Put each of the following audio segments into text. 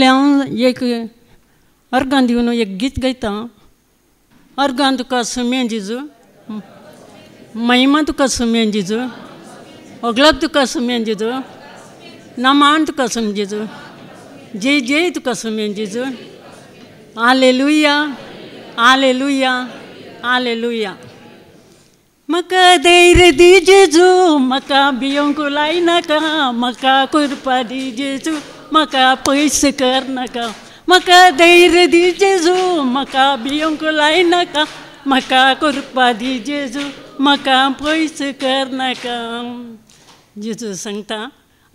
पहले एक अर्घां दिवन एक गीत गायता अर्घां तुका सुमे जिजू महिमा तुका सुमे जिजू ओगलाक तुका सुमे जिजू नामान तुका सुम जिजू जे जे तुका सुमे जिजू आलेलुया आलेलुया आलेलुया मका धैर्य जो मका बियंकुलाई नका मका कृपा जो मका पैस कर नका मका धैर्य जो मका बियंकुलाई नका मका कृपा दीजेजू मका पैस कर नका जेजू सांगता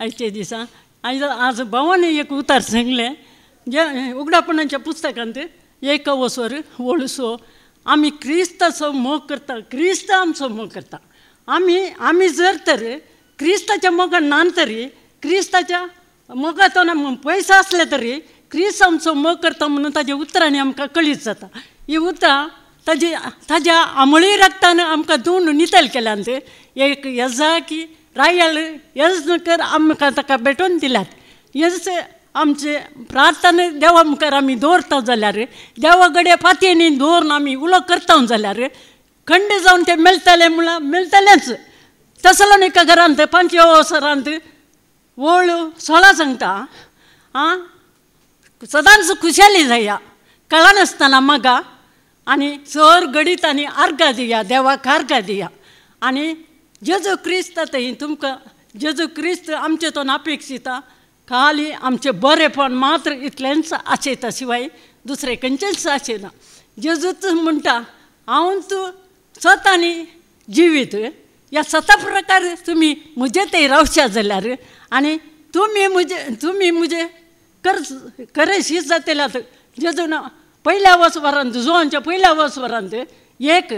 आयच्या दिसा आयज आज भावान एक उतार सांगले जे उघडापणाच्या पुस्तकांत एक वसोर वळसो आमी ख्रिस्ताचं मोग करता क्रिस्त आमचो मोग करता आम्ही आम्ही जर तर ख्रिस्ताच्या मोग नान तरी क्रिस्ताच्या मोगांतून पयसो आसले तरी ख्रिस्त आमचो मोग करता म्हणून ताज्या उतरांनी आमकां कळीत जाता ही उतरां ताजी ताज्या आमळी रक्तान आमकां दोन नितल केल्यान एक यजा की रायल यज कर आमकां ताका भेटोवन दिल्यात यज आमचे प्रार्थना देवा मुखार आमी दवरता जाल्यार देवा कडेन फातयेनी दवरून आमी उलो करता जाल्यार खंड जावन ते मेळटले म्हळ्यार मेळटलेंच तसलो एका घरांत पांचे ओळ वळ सोळा सांगता आं सदांच खुशाली जाया कळनासतना म्हाका आनी सर गडीत आनी आर्गां दिया देवाक आर्गां दिया आनी जेजू क्रिस्त थंय तुमकां जेजू क्रिस्त आमचे तोन अपेक्षिता खाली आमचे बरेपण मात्र इतलेच आचेता शिवाय दुसरे खंयचेच आचेना जेजूच म्हणटा हांव तूं सत आनी जिवीत ह्या सता प्रकार तुमी म्हजे ते रावच्या जाल्यार आनी तुमी म्हजे तुमी म्हजे कर करशी जातेल्या जेजून पहिल्या वसवरांत पयल्या पहिल्या वसवरांत एक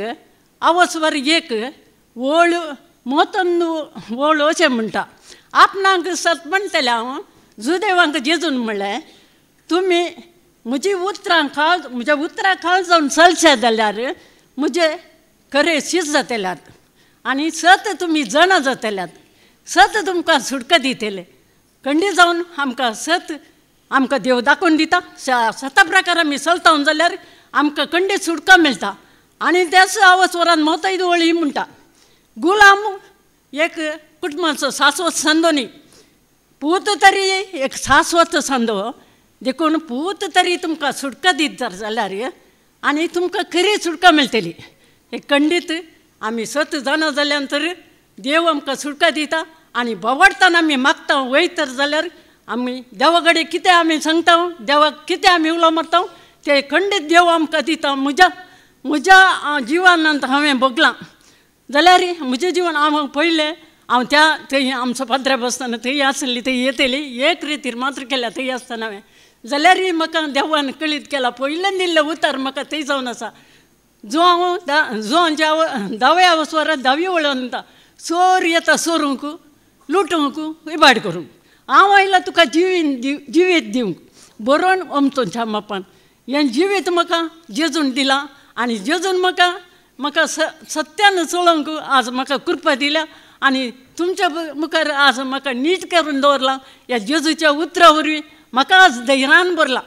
वर एक ओळ मोतन ओळ अशें म्हणटा आपणाक सत म्हणटलें हांव जुदेवांक जेजून म्हणलें तुमी म्हजी उतरां खाल म्हज्या उतरां खावन जावन चलशे जाल्यार म्हजे खरे शीत जातल्यात आनी सत तुमी जणां जातल्यात सत तुमकां सुटका दितले खंडी जावन आमकां सत आमकां देव दाखोवन दिता सता प्रकार आमी चलता जाल्यार आमकां खंडी सुटका मेळटा आनी त्याच वरान मोतय वळी म्हणटा गुलाम एक कुटुंबाचो सासवत संदोनी पूत तरी एक शाश्वत संदो देखून पूत तरी तुमकां सुटका दीत जर जाल्यार आनी तुमकां खरी सुटका मेळटली हे खंडीत आमी सत जाणा जाल्यार तर देव आमकां सुटका दिता आनी बोवडतान आमी मागता वयत तर जाल्यार आमी देवा कडेन कितें आमी सांगता देवाक कितें आमी उलो मारता ते खंडीत देव आमकां दिता म्हज्या म्हज्या जिवनांत हांवें भोगलां जाल्यार म्हजें जीवन हांव पयलें हांव थंय आमचो पत्र्या बसतना थंय असली थंय येतली एक रितीर मात्र केल्या थंय असताना हांवें जाल्यार म्हाका देवान कळीत केला पयल्यान दिल्लो उतार म्हाका थंय जावन आसा जो हांव दा जो ज्या दाव्या वसवारा दावी वळोवन येता सोर येता सोरूंक लुटूंक इबाड करूंक हांव आयला तुका जिवीन दिव जिवीत दिवंक बरोवन अमतोच्या मापान हें जिवीत म्हाका जेजून दिलां आनी जेजून म्हाका म्हाका स सत्यान चलोवंक आज म्हाका कृपा दिल्या आणि तुमच्या मुखार आज म्हाका नीट करून दवरला ह्या जेजूच्या उतरा म्हाका आज धैर्यान भरला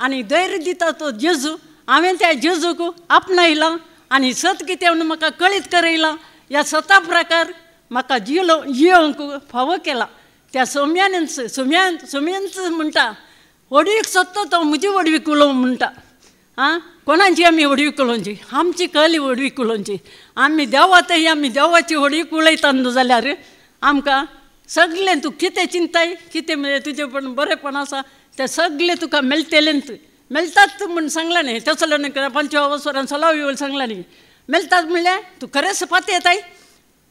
आणि धैर्य दिता तो जेजू हांवें त्या जेजूक आपणायला आणि सत कितें म्हणून म्हाका कळीत करयला ह्या सता प्रकार म्हाका जिलो जिवंक फावो केला त्या सोम्यान सोम्यान सोम्यान म्हणटा व्हडवीक सोदता तो म्हजी व्हडवीक उलोवंक म्हणटा आं कोणाची आम्ही होडवी कुलोंची आमची कली व्हडी कुलोंची आमी देवातही आम्ही देवाची व्हडी उलयतात न्हू जाल्यार आमकां सगळें तूं कितें चिंताय कितें म्हणजे तुजे पण बरेंपण आसा तें सगळें तुका मेळटलें मेळटात म्हूण सांगलां न्ही तसलो न्ही पंच वसरान सलाव येवल सांगलां न्ही मेलतात म्हणलें तूं खरेंच पात येताय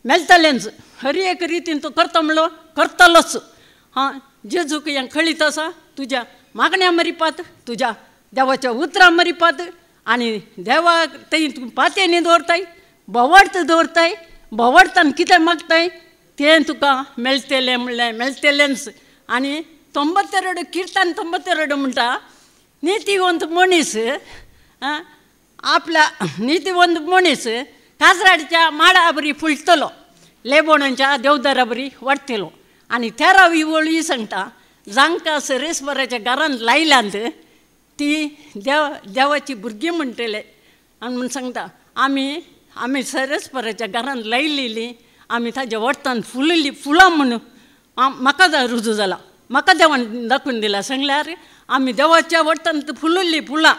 मेळटलेंच हरी एक रितीन तूं करता म्हणलो करतलोच हां जेजूक हें कळीत आसा तुज्या मागण्या मरी पात तुज्या देवाच्या उतरां मरी पात आणि देवा पातेने दोरताय भोवर्थ दोरताय भोवर्थन किती मागताय ते तुका मेलतेले म्हणले मेलतेलेच आणि तोंबत्रडो कीर्तन तोंबत्तेराडो म्हणता नीतिवंत मनीस आपला नितिवंत मनीस काजराडच्या माळा बरी फुलतो लेबोण्याच्या देवदाराबरी वरतेलो आणि तेरा सांगता जांका सरेस्वराच्या घरांत लायल्यांत ती देव देवाची भुरगीं म्हणटले आनी म्हण सांगता आमी आमी सरस्पराच्या घरान लायलेली आमी ताज्या वर्तन फुलिल्ली फुलां म्हणून म्हाका रुजू जाला म्हाका देवान दाखोवन दिला सांगल्यार आमी देवाच्या वर्तन फुलिल्ली फुलां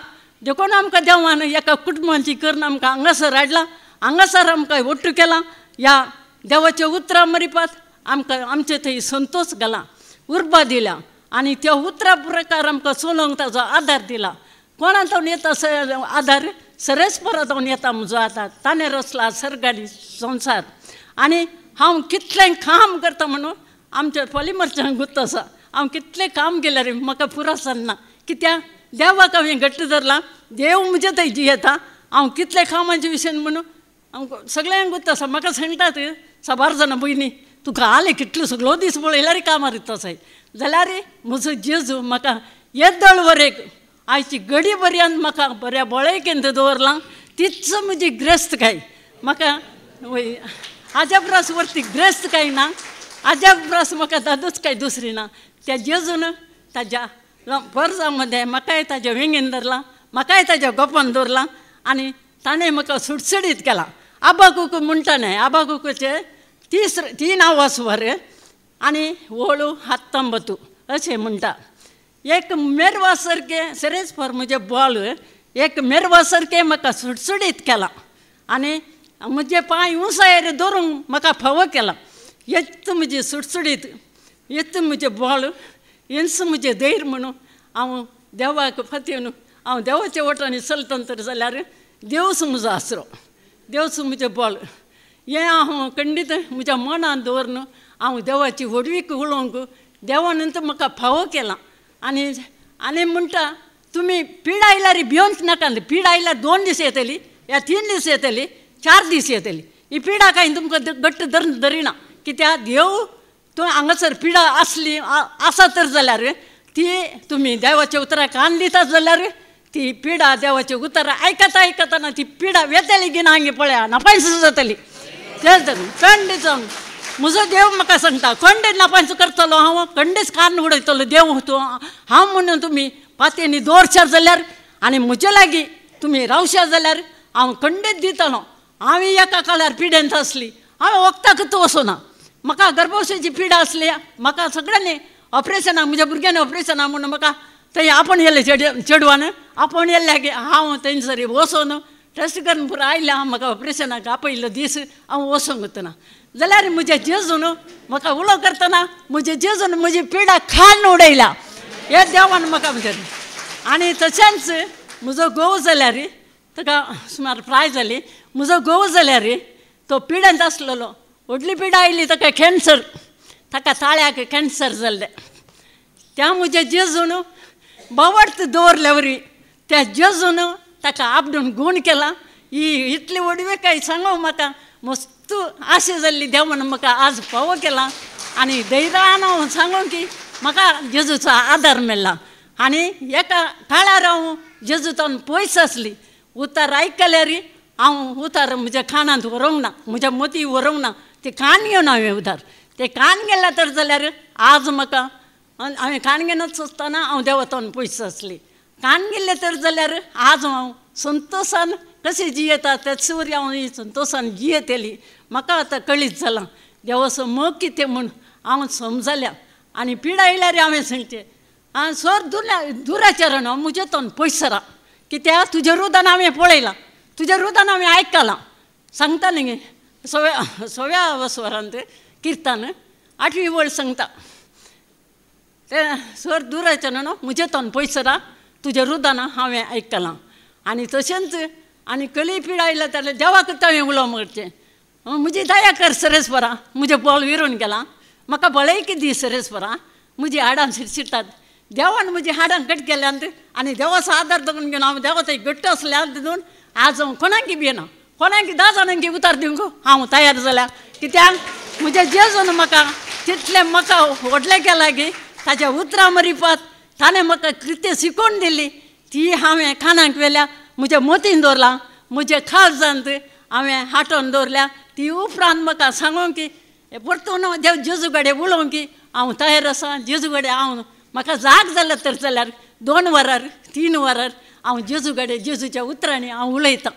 देखून आमकां देवान एका कुटुंबाची करून आमकां हांगासर हाडलां हांगासर आमकां वट्टू केलां ह्या देवाच्या उतरां मरिपात आमकां आमचे थंय संतोष घाला उर्बा दिल्या आणि त्या उतरा प्रकारांकां चलोवंक ताजो आदार दिला कोणा नेता येता आधार सरेस्परा जावन येता म्हजो आता ताणें रचला सरगाडी संसार आणि हा कितले काम करता म्हणून आमच्या पॉलिमरच्या गुत्त असा हा कितलें काम केलें रे म्हाका पुरो जालना कित्या देवाक हांवें घट्ट धरला देव म्हजे थंय येता हांव कितले कामाचे विशयन म्हणून हांव सगळ्यांक गुत्त आसा म्हाका सांगतात सबार जाणां भयणी तुका आलें कितलो सगळो दीस पळयल्यार कामार येतो साय जाल्यार रे म्हजो जेजू म्हाका येदळ वरेक आयची गडी बऱ्यान म्हाका बऱ्या बोळे केंद्र दवरलां तीच म्हजी ग्रेस्त काय म्हाका हाज्या परस वरती ग्रेस्त काय ना आज्या परस म्हाका दादूच काय दुसरी ना त्या जेजून ताज्या वर्सां मध्ये म्हाकाय ताज्या वेंगेन धरलां म्हाकाय ताज्या गोपान दवरलां आनी ताणें म्हाका सुडसुडीत केलां आबा कुकू म्हणटा न्हय आबा कुकूचे तिसर तीन आवाज वर आणि ओळू हातांबतू असे म्हणटा एक मेरवा सारके फॉर म्हजे बॉल एक मेरवा सारके म्हाका सुटसुडीत केलां आनी म्हजे पांय उंचायेर दवरूंक म्हाका केला येत म्हजी सुटसुडीत येत म्हजे बॉल हिंस म्हजें धैर म्हणून हांव देवाक फती न्हू हांव देवाच्या वटांनी चलतां तर जाल्यार देवस म्हजो आसरो देवस म्हजे बॉल हे हांव खंडीत म्हज्या मनान दवरन हांव देवाची वडवीक उलोवंक देवान म्हाका फावो केला आनी आनी म्हणटा तुमी पीड आयल्यार भियोनच नाका पीड आयल्यार दोन दीस येतली या तीन दीस येतली चार दीस येतली ही पिडा कांय तुमकां घट्ट धर धरिना कित्याक देव तूं हांगासर पिडा आसली आसा तर जाल्यार ती तुमी देवाचे उतरां कान दितात जाल्यार ती पिडा देवाचे उतरां आयकता आयकताना ती पिडा वेतली घेवन हांगे पळया नपायस जातली చేద్దాను కండి जाऊन म्हजो देव म्हाका सांगता खंडे लापांचो करतलो हांव खंडेच कान उडयतलो देव तूं हांव म्हणून तुमी पातयेनी दवरशात जाल्यार आनी म्हजे लागीं तुमी रावशात जाल्यार हांव कंडेच दितलो हांवें एका काळार पिड्यांत आसली हांव वखदाकच वचना म्हाका गर्भवशाची पिडा आसली म्हाका सगळ्यांनी ऑपरेशनाक म्हज्या भुरग्यांनी ऑपरेशनाक म्हणून म्हाका थंय आपण येले चेड चेडवान आपण येल्ले हांव थंयसरी वचोन ರಸಿಕನ್ पुरो ಆಯ್ಲ हांव म्हाका ऑपरेशनाक आपयल्लो दीस हांव वसोंक वतना जाल्यार ಮುಜೆ जेजून म्हाका उलो करतना ಮುಜೆ जेजून म्हजी पिडा खाण उडयला हे देवान म्हाका म्हणटाले आनी तशेंच म्हजो घोव जाल्यार ताका सुमार फ्राय जाली म्हजो घोव जाल्यार तो पिड्यांत आसलेलो व्हडली पिडा आयली ताका कॅन्सर ताका ताळ्याक कॅन्सर जाल्लें त्या म्हज्या जेजून बावट दवरल्या वरी त्या जेजून ताका आपडून गूण केला ही इतले वडवे काय सांगू म्हाका मस्त आशा जाल्ली देव म्हणून म्हाका आज फावो केला आणि दैदान सांगू की म्हाका जेजूचो आदार मेळ्ळा आणि एका काळार हांव जेजूतान पयस आसली उतार आयकल्यार हांव उतार म्हज्या खाणांत व्हरोंक ना म्हज्या मती व्हरोंक ना ते कान घेवन हांवें उतार ते कान गेला तर जाल्यार आज म्हाका हांवें कान घेवन आसतना हांव देवातान पयस आसली कान गेले तर जाल्यार आज हांव संतोशान कशें जियेता त्या सूर्य हांव जियेत येली म्हाका आतां कळीत जालां असो मोग कितें म्हूण हांव समजल्या आनी पिडा येयल्यार हांवें सांगचें आं सर दुर्या दुराचरण हांव म्हजे तोन पयसरां कित्याक कित्या तुज्या रुदान हांवें पळयलां तुज्या रुदान हांवें आयकलां सांगता न्ही सव्या सव्या ते किर्तान आठवी वळ सांगता ते सर दुराचरण म्हजे तोन पयसरां तुझ्या रुदान हांवें आयकलां आनी तशेंच आनी कली पीड आयला जाल्यार देवा करता हांवें उलोवप म्हजी दया कर सरेस्वरा म्हजें बॉल विरून गेलां म्हाका बळय दी सरेस्वरा म्हजी हाडां शिरशिरतात देवान म्हजी हाडां घट केल्यान आनी देवाचो आदार दवरून घेवन हांव देवाचो घट्ट आसल्यान तितून आज हांव कोणाकी भियेना कोणाक धा जाणांक उतार दिवंक हांव तयार जाल्या कित्याक म्हज्या जेजून म्हाका तितलें म्हाका व्हडलें केलां की ताच्या उतरां पात ताणें म्हाका कृत्य शिकोवन दिल्ली ती हांवें कानाक व्हेल्या म्हज्या मतीन दवरलां खास काळजांत हांवें हाटोवन दवरल्या ती उपरांत म्हाका सांगूंक की परतून देव जेजू कडेन उलोवंक की हांव तयार आसा जेजू कडेन हांव म्हाका जाग जाल्या तर जाल्यार दोन वरार तीन वरार हांव जेजू कडेन जेजूच्या उतरांनी हांव उलयतां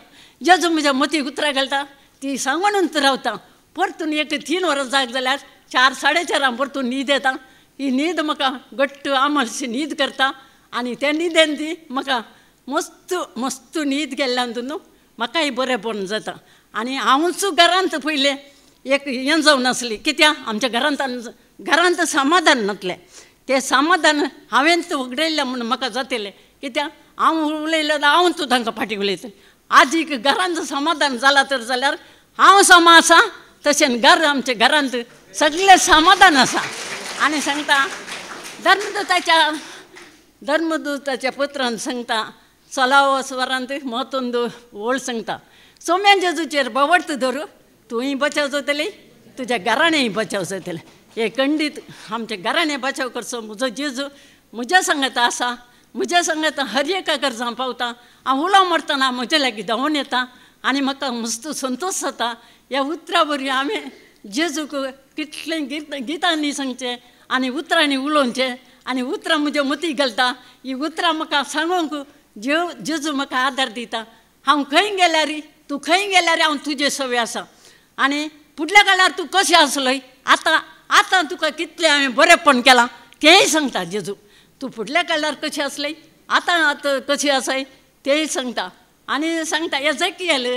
जेजू म्हज्या मतीक उतरां घालता ती सांगूनच रावता परतून एक तीन वरां जाग जाल्यार चार साडे चारांक परतून न्हीद येता ही न्हीद म्हाका घट्ट आमळशी न्हीद करता आनी त्या न्हिदेन ती म्हाका मस्त मस्त न्हीद गेल्ल्यान न्हू म्हाकाय बरेंपण जाता आनी हांवूच घरांत पयलें एक हें जावन आसली कित्या आमच्या घरांत घरांत समाधान नासलें तें समाधान हांवें उगडयलें म्हूण म्हाका जातलें कित्या हांव उलयलें जाल्यार हांव तूं तांकां फाटीं उलयतां आजीक घरांत समाधान जालां तर जाल्यार हांव समा आसा तशें घर आमच्या घरांत सगळें समाधान आसा आणि सांगता धर्मदूताच्या धर्मदूताच्या पुत्रान सांगता चलाव स्वरांत महत्वंदू ओळ सांगता सोम्यान जेजूचेर बवडत धरू तूंय बचाव जातली तुझ्या घराणेही बचाव जातले हे कंडीत आमच्या घराणे बचाव करचो म्हजो जेजू म्हज्या संगत आसा म्हज्या संगत हर एका गरजा पावता हांव उलो मरतना म्हजे लागीं धांवून येता आनी म्हाका मस्त संतोष जाता ह्या उतरा बरी आमी जेजूक कितले गीत गितांनी सांगचे आणि उतरांनी उलोवचे आणि उतरां म्हणजे मती घालता ही उतरां म्हाका सांगूंक जेव जेजू म्हाका आदार दिता हांव खंय गेल्यार तूं खंय गेल्यार हांव तुजे सवय आसा आनी फुडल्या काळार तूं कशें आसलोय आतां आतां तुका कितलें हांवें बरेंपण केलां तेंय सांगता जेजू तूं फुडल्या काळार कशें आसलें आतां आतां कशें आसाय तेंय सांगता आनी सांगता एजॅकियल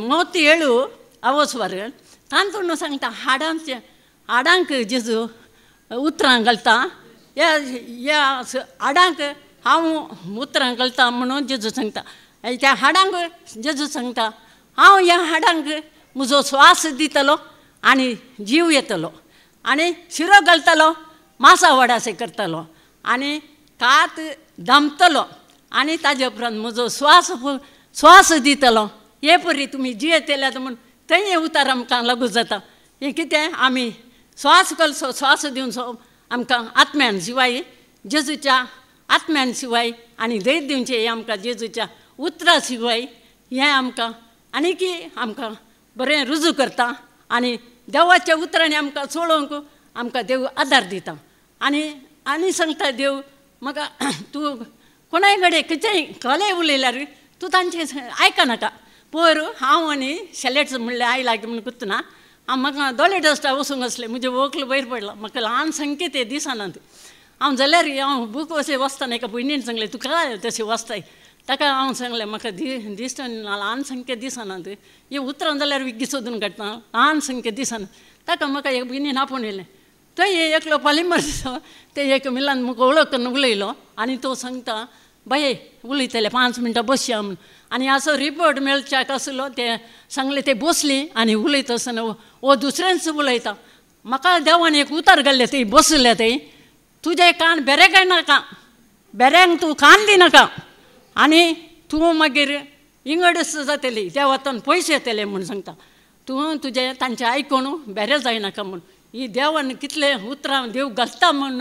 मोती येळू आवस तांदूळ न सांगता हाडांचे हाडांक जेजू उतरां घालता या या हाडांक हांव उतरां घालता म्हणून जेजू सांगता त्या हाडांक जेजू सांगता हांव ह्या हाडांक म्हजो स्वास दितलो आनी जीव येतलो आनी शिरो घालतलो मासा वडासे करतलो आनी कात दमतलो आनी ताजे उपरांत म्हजो स्वास स्वास दितलो हे परी तुमी जियेत येल्यात म्हूण थंय उतार आमकां लागू जाता हे कितें आमी स्वास कल स्वास दिवन आमकां आत्म्यान शिवाय जेजूच्या आत्म्यान शिवाय आनी धैर्य दिवचें हें आमकां जेजूच्या उतरा शिवाय हें आमकां की आमकां बरें रुजू करता आनी देवाच्या उतरांनी आमकां सोडोवंक आमकां देव आदार दिता आनी आनी सांगता देव म्हाका तूं कोणाय कडेन कितेंय कले उलयल्यार तूं तांचें आयकनाका पोर हांव न्ही शेलेट म्हणलें आई लागली म्हूण कुत्तना हांव म्हाका दोळे डस्टा वसूंक आसलें म्हजे वोकल भयर पडला म्हाका ल्हान संख्ये ते दिसनात हांव जाल्यार हांव बूक अशें वाचताना एका भयणीन सांगलें तुका तशें वचताय ताका हांव सांगलें म्हाका दि दिसता ल्हान संख्ये दिसनात ही उतरां जाल्यार विग्गी सोदून काडटा ल्हान संख्ये दिसना ताका म्हाका एक भयणीन आपोवन येयलें थंय एकलो पालिंबर ते एक मिलान म्हाका वळख करून उलयलो आनी तो सांगता बाई उलयतले पांच मिनटां बसया म्हणून आनी असो रिपोर्ट मेळच्याक आसलो ते सांगले ते बसली आनी उलयता आसतना ओ दुसऱ्यांच उलयता म्हाका देवान एक उतार घाल्ले थंय बसले थंय तुझे कान बेरे काय नाका बेऱ्यांक तूं कान दिनाका आनी तूं मागीर इंगडस जातली त्या पैसे पयशे येतले म्हूण सांगता तूं तुजें तांचें आयकून बेरे जायनाका म्हूण ही देवान कितले उतरां देव घालता म्हूण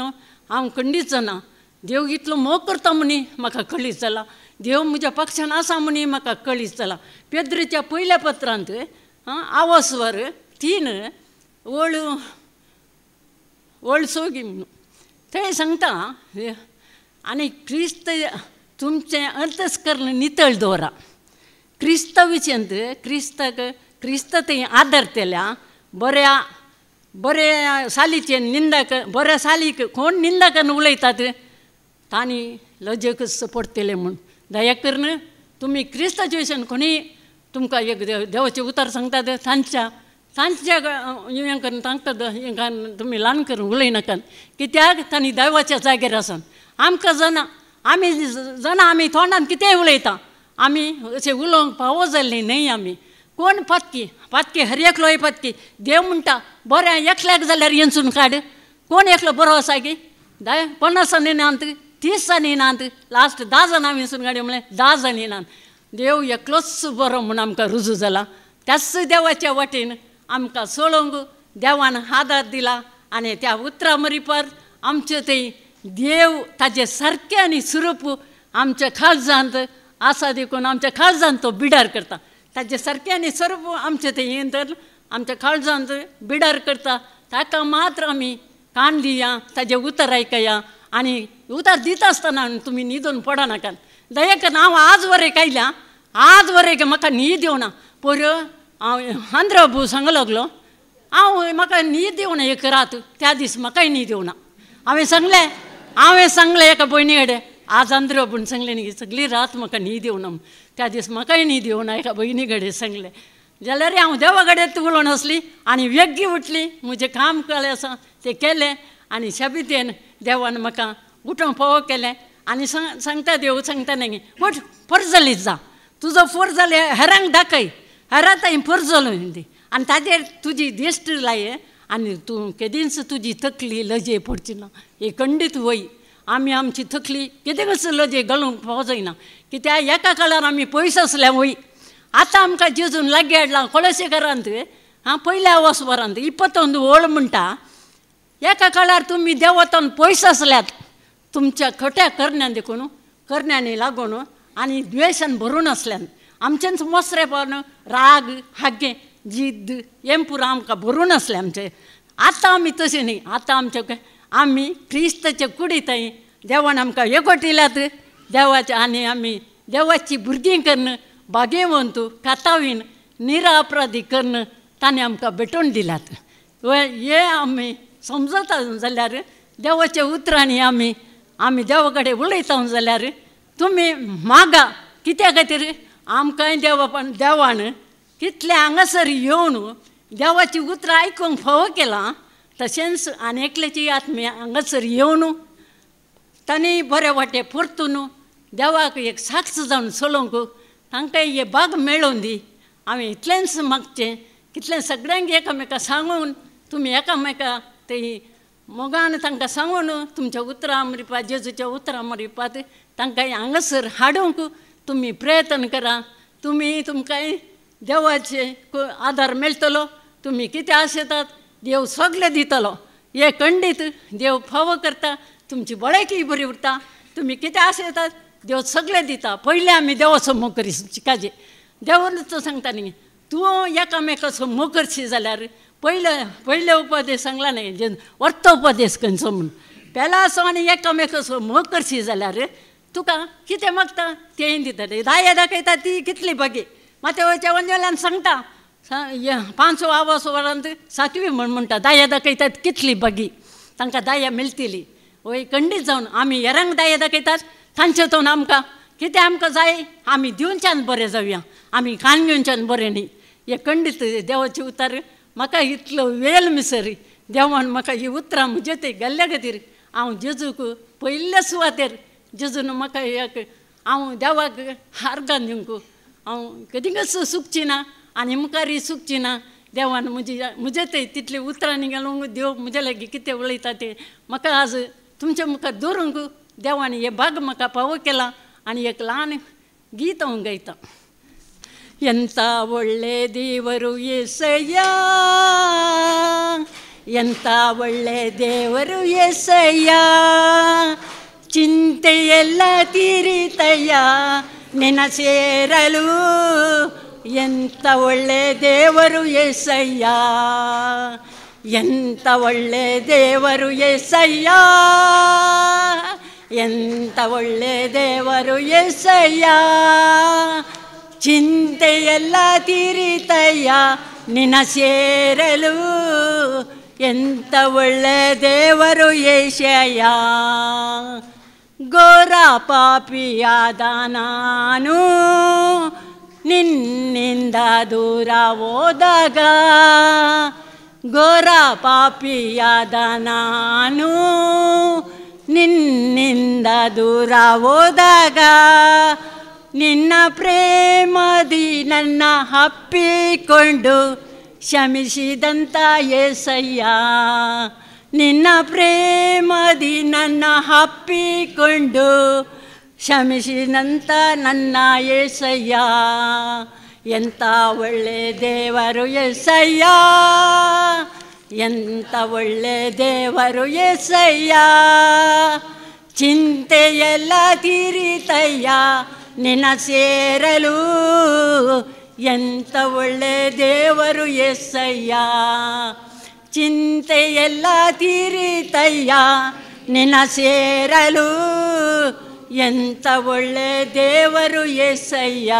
हांव खंडीचो ना देव इतलो मोग करता म्हणी म्हाका कळी चला देव म्हज्या पक्षान आसा म्हणी म्हाका कळी चला पेद्रेच्या पयल्या पत्रांत वर तीन ओळ ओळ सोगी म्हणून थंय सांगता आनी क्रिस्त तुमचें अंतस्करण नितळ दवरा क्रिस्त विचंत क्रिस्त थंय आदर केल्या बऱ्या बऱ्या सालीचे निंदा बऱ्या सालीक कोण निंदा करून उलयतात ತಾನೇ सपोर्ट ಸಪಡ್ತೇಲೆ म्हूण दया करून तुम्ही क्रिस्ताचे विशयन कोणी तुमकां एक देव देवाचे उतार ते तांच्या तांच्या हें करून तांकां हेंकान तुमी ल्हान करून उलयनाकात कित्याक तांणी दैवाच्या जाग्यार आसान आमकां जाणा आमी जाणा आमी तोंडान कितेंय उलयता आमी अशें उलोवंक पावो जाल्ली न्हय आमी कोण पातकी पातकी हर एकलो हे पातकी देव म्हणटा बरें एकल्याक जाल्यार येनसून काड कोण एकलो बरो आसा की दाय पन्नासांनी ना तीस जाण येणार लास्ट धा जाणां विसून गाडी म्हणले धा जाण येणार देव एकलोच बरो म्हणून आमकां रुजू झाला त्याच देवाच्या वटेन आमकां सोडोंक देवान आदार दिला आनी त्या उतरा पर आमचे ते देव ताजे सारकें आनी स्वरूप आमच्या काळजांत आसा देखून आमच्या खास तो बिडार करता ताजे सारकें आनी स्वरूप आमचे ते हें तर आमच्या काळजांत बिडार करता ताका मात्र आमी कान दिया ताजें उतर आयकया आनी उदार दित आसतना तुम्ही निदून पडा नाकात दयाक हांव आज वरें कायलां आज वरें म्हाका न्हीद ना पोर हांव आंध्र भू सांगू लागलो हांव नी न्हीद ना एक रात त्या दीस म्हाकाय न्हीद ना हांवें सांगले हांवें सांगलें एका भयणी आज आंध्र बाबून सांगले न्ही सगळी रात म्हाका न्हीद ना त्या दीस म्हाकाय न्हीद ना एका भयणी सांगले सांगलें जाल्यार हांव देवा कडेन आणि आसली उठली म्हजें काम कळे असं ते केले आणि शाबितेन देवान म्हाका उठो पवो केले आणि सांग सांगता देव सांगता नाही वट फर्जलीत जा तुझं फोर झाले हरंग दाखय हेरा तांणी फर्जल दी आनी ताजेर तुजी देश्ट लाय आनी तूं कधीच तुजी थकली लजे पडची ना हे खंडीत होई आम्ही आमची तकली कितेंच लजे घालूंक पावो की त्या एका काळार आम्ही पयस आसल्या होई आता आमकां जेजून लागीं हाडलां कोळसेकरांत हां पयल्या वसवरांत इपतोंद ओळ म्हणटा एका काळार तुम्ही देवतान पयस आसल्यात तुमच्या खट्या करण्या देखून करण्याने लागून आणि द्वेषण भरून असल्यान आमच्याच मोसरेपण राग हागे जिद्द हें पुरो आमकां भरून आता आमचें आतां आमी तशें न्ही आतां काय आमी क्रिस्ताचे थंय देवान आमकां एकवटिल्यात देवाचे आनी आमी देवाची भुरगीं बागे बागेवंत कातावीन निरापराधी करण ताणें आमकां भेटोवन दिल्यात हे आमी समजता जाल्यार देवाच्या उतरांनी आमी आमी देवा कडेन उलयता जाल्यार तुमी मागा कित्या खातीर आमकांय देवा पण देवान कितले हांगासर येवन देवाची उतरां आयकूंक फावो केलां तशेंच एकल्याची आत्मी हांगासर येवन तांणी बरे वाटे परतून देवाक एक साक्ष जावन चलोवंक तांकां हे बाग मेळोवन दी हांवें इतलेंच मागचें कितलें सगळ्यांक एकामेकां सांगून तुमी एकामेका ते मोगान तांकां सांगून तुमच्या उतरां मरिपात जेजूच्या उतरां मरिपात तांकां हांगासर हाडूंक तुमी प्रयत्न करा तुमी तुमकां देवाचे आदार मेळटलो तुमी कितें आशेतात देव सगळें दितलो हे खंडीत देव फावो करता तुमची बळेकी बरी उरता तुमी कितें आशेतात देव सगळें दिता पयलें आमी देवाचो मोग करी काजे देवाचो सांगता न्ही तूं एकामेकाचो मोग करशी जाल्यार पहिले पहिले उपदेश सांगला नाही जे अर्थ उपदेश खंयचो म्हणून पेला आणि एकामेक मग करशी जाल्यार रे तुका कितें मागता ते दिता दाये दाखयता ती कितली बगी मात वयच्या सांगता पांच आवास वरांत सातवी म्हण म्हणटा दाये दाखयतात कितली बगी तांकां दाया मेळटली वय कंडीत जावन आमी येरांक दाये दाखयतात तांचे तोन आमकां कितें आमकां जाय आमी दिवनच्यान बरें जावया आमी कान घेवनच्यान बरें न्ही हे कंडीत देवाचे उतार म्हाका इतलो वेल मिसरी देवान म्हाका ही उतरां म्हजे ते गेल्ल्या खातीर हांव जेजूक पयल्ले सुवातेर जेजून म्हाका एक हांव देवाक हार दिवंक हांव कधीच सुकची ना आनी मुखारय सुकची ना देवान म्हजी म्हजे ते तितली उतरांनी घालूं देव म्हजे लागीं कितें उलयता ते म्हाका आज तुमच्या मुखार दवरूंक देवान हे भाग म्हाका पावो केला आनी एक ल्हान गीत हांव गायतां ಎಂಥ ಒಳ್ಳೆ ದೇವರು ಎಸಯ್ಯ ಎಂಥ ಒಳ್ಳೆ ದೇವರು ಎಸಯ್ಯ ಚಿಂತೆಯೆಲ್ಲ ತೀರಿತಯ್ಯ ನೆನಸೇರಲು ಸೇರಲು ಎಂಥ ಒಳ್ಳೆ ದೇವರು ಎಸಯ್ಯ ಎಂಥ ಒಳ್ಳೆ ದೇವರು ಎಸಯ್ಯ ಎಂಥ ಒಳ್ಳೆ ದೇವರು ಎಸಯ್ಯ ಚಿಂತೆಯೆಲ್ಲ ತೀರಿತಯ್ಯ ನಿನ ಸೇರಲು ಎಂತ ಒಳ್ಳೆ ದೇವರು ಏಷಯ್ಯ ಗೋರ ಪಾಪಿಯಾದ ನಾನು ನಿನ್ನಿಂದ ದೂರ ಹೋದಾಗ ಗೋರ ಪಾಪಿಯಾದ ನಾನು ನಿನ್ನಿಂದ ದೂರ ಹೋದಾಗ ನಿನ್ನ ಪ್ರೇಮದಿ ನನ್ನ ಹಪ್ಪಿಕೊಂಡು ಶಮಿಸಿದಂತ ಏಸಯ್ಯ ನಿನ್ನ ಪ್ರೇಮದಿ ನನ್ನ ಹಪ್ಪಿಕೊಂಡು ಶಮಿಸಿದಂತ ನನ್ನ ಏಸಯ್ಯ ಎಂಥ ಒಳ್ಳೆ ದೇವರು ಎಸಯ್ಯ ಎಂಥ ಒಳ್ಳೆ ದೇವರು ಎಸಯ್ಯ ಚಿಂತೆಯೆಲ್ಲ ತೀರಿತಯ್ಯ ನಿನ್ನ ಸೇರಲು ಎಂಥ ಒಳ್ಳೆ ದೇವರು ಎಸ್ಸಯ್ಯ ಚಿಂತೆಯೆಲ್ಲ ತೀರಿತಯ್ಯ ನಿನ್ನ ಸೇರಲು ಎಂಥ ಒಳ್ಳೆ ದೇವರು ಎಸ್ಸಯ್ಯ